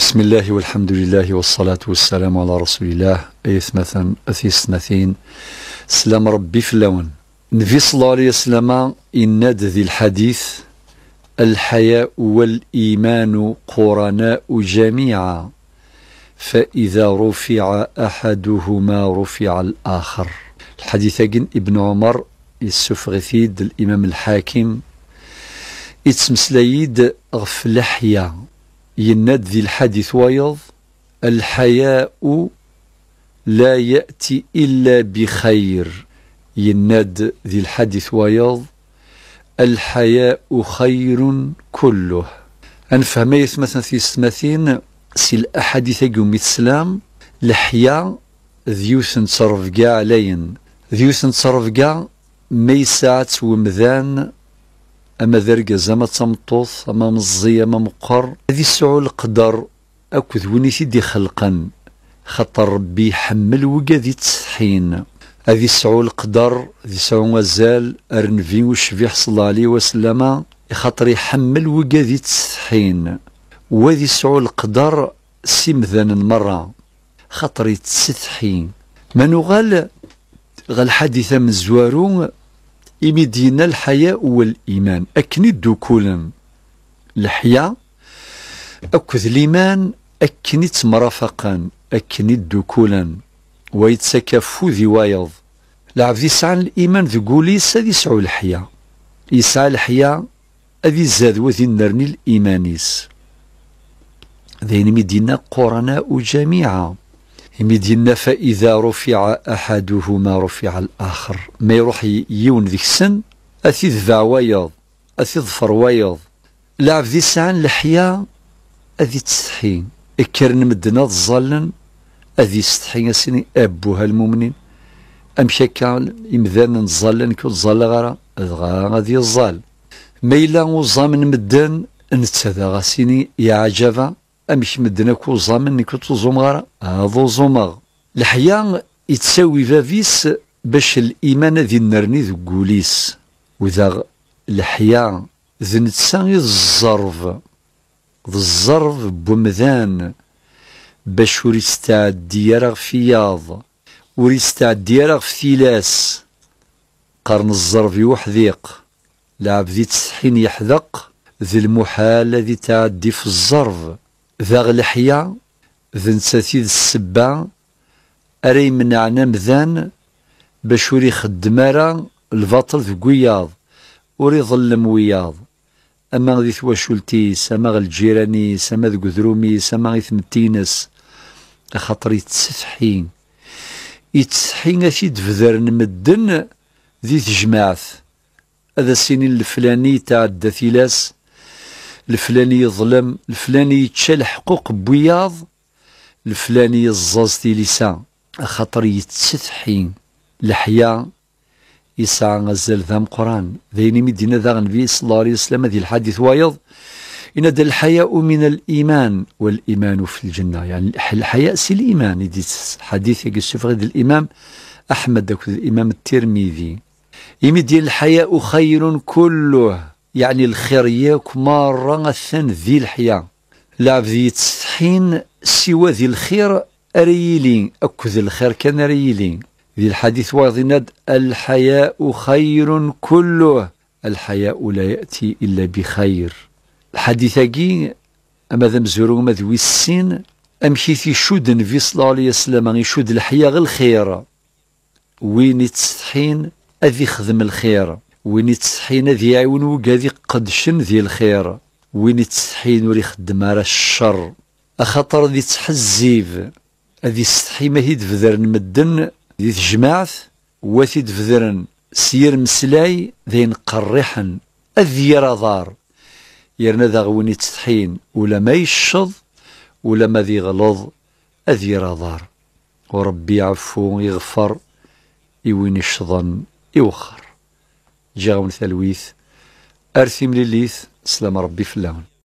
بسم الله والحمد لله والصلاة والسلام على رسول الله أيث مثلا أثي سنثين سلام ربي اللون نفي صلى الله عليه وسلم إن ذي الحديث الحياء والإيمان قرناء جميعا فإذا رفع أحدهما رفع الآخر الحديث ابن عمر السفغثيد الإمام الحاكم اسم سليد غفلحيا يناد ذي الحديث ويض الحياء لا يأتي إلا بخير يناد ذي الحديث ويض الحياء خير كله أنفهم يثمثن في السماثين سي الأحاديث يوم السلام لحيا ذيوسن تصرف كاع لين ذيوسن تصرف كاع ميسات ومذان أما ذا زما أما تمطوط أما مزي أما مقر هذه سعو القدر أكد وني سيدي خلقا خطر ربي يحمل وقادي تسحين هذه سعو القدر ذي سعو مازال أرنفي وشفي صلى الله عليه وسلم خطر يحمل وقادي تسحين وذي سعو القدر سمذان المرة خطر يتسحين غال غال حادثة من زوارون إمي دينا الحياء والإيمان أكني دوكولا الحياء أكذ الإيمان أكني تمرافقا أكني دوكولا ويتسكفو ذي ويض العبد يسعى الإيمان ذي قولي سذي يسعو الحياة يسعى الحياة أذي الزاد وذي نرني الإيمانيس ذي مدينة قرناء جميعا يمدينا فإذا رفع أحدهما رفع الآخر ما يروح يون ذيك السن أثي ذبع ويض أثي ظفر ويض لعب ذي سعان لحيا أذي تستحين إكرن مدنا الظلن أذي تستحين سني أبوها المؤمنين أمشي كان إمذان نظلن كون ظل غرا غا غادي الظل ما إلا وظام مدن نتسادى غاسيني يا عجبه أمش مدنا كو زامن نكو تزومغارا هذو زومغ الحياة يتساوي فافيس باش الإيمان ذي النرني ذو قوليس وذا الحياة ذي نتساوي الزرف الزرف بومذان باش وريستعدي يرغ فياض ياض وريستعدي فيلاس قرن الزرف يوحذيق لعب ذي تسحين يحذق ذي المحال ذي تعدي في الزرف ذاغ لحيا ذنساتي السبا اري منعنا مذان باش وري خدمارا الباطل في قوياض وري ظلم وياض اما غدي ثواشولتي سما جيراني سما ذكذرومي سما ثمتينس خاطر يتسحين يتسحين غاشي دفذر نمدن ذي تجمعت هذا السنين الفلاني تاع الدثيلاس الفلاني يظلم الفلاني يتشال حقوق بوياض الفلاني يزاز تيليسا خاطر يتسفحي لحيا يسعى غزال ذا قران ذين مدينة ذا غنبي صلى الله عليه وسلم ذي الحديث وايض إن دا الحياء من الإيمان والإيمان في الجنة يعني الحياء سي الإيمان يدي حديث يقشف غير الإمام أحمد الإمام الترمذي يمدي الحياء خير كله يعني الخير ياك مرة غثان ذي الحياة لا في تسحين سوى ذي الخير اكو أكذ الخير كان ريلين ذي الحديث واضناد الحياء خير كله الحياء لا يأتي إلا بخير أجي أما ذا مزورو ما ذوي السين أمشي في شودن في صلى الله عليه وسلم يشود الحياة غير الخير وين يتسحين أذي خدم الخير وين يتسحين ذي عيون وقاذي قدشن ذي الخير وين يتسحين ولي خدم على الشر أخطر ذي تحزيب ذي يستحي ماهي دفذرن مدن ذي تجمعت واثي دفذرن سير مسلاي ذي نقرحن أذي رضار يرنا ذا غوين يتسحين ولا ما يشض ولا ما ذي غلظ أذي رضار وربي يعفو يغفر يوين يشضن يوخر جاون ثلويث أرسم لليث سلام ربي فلاون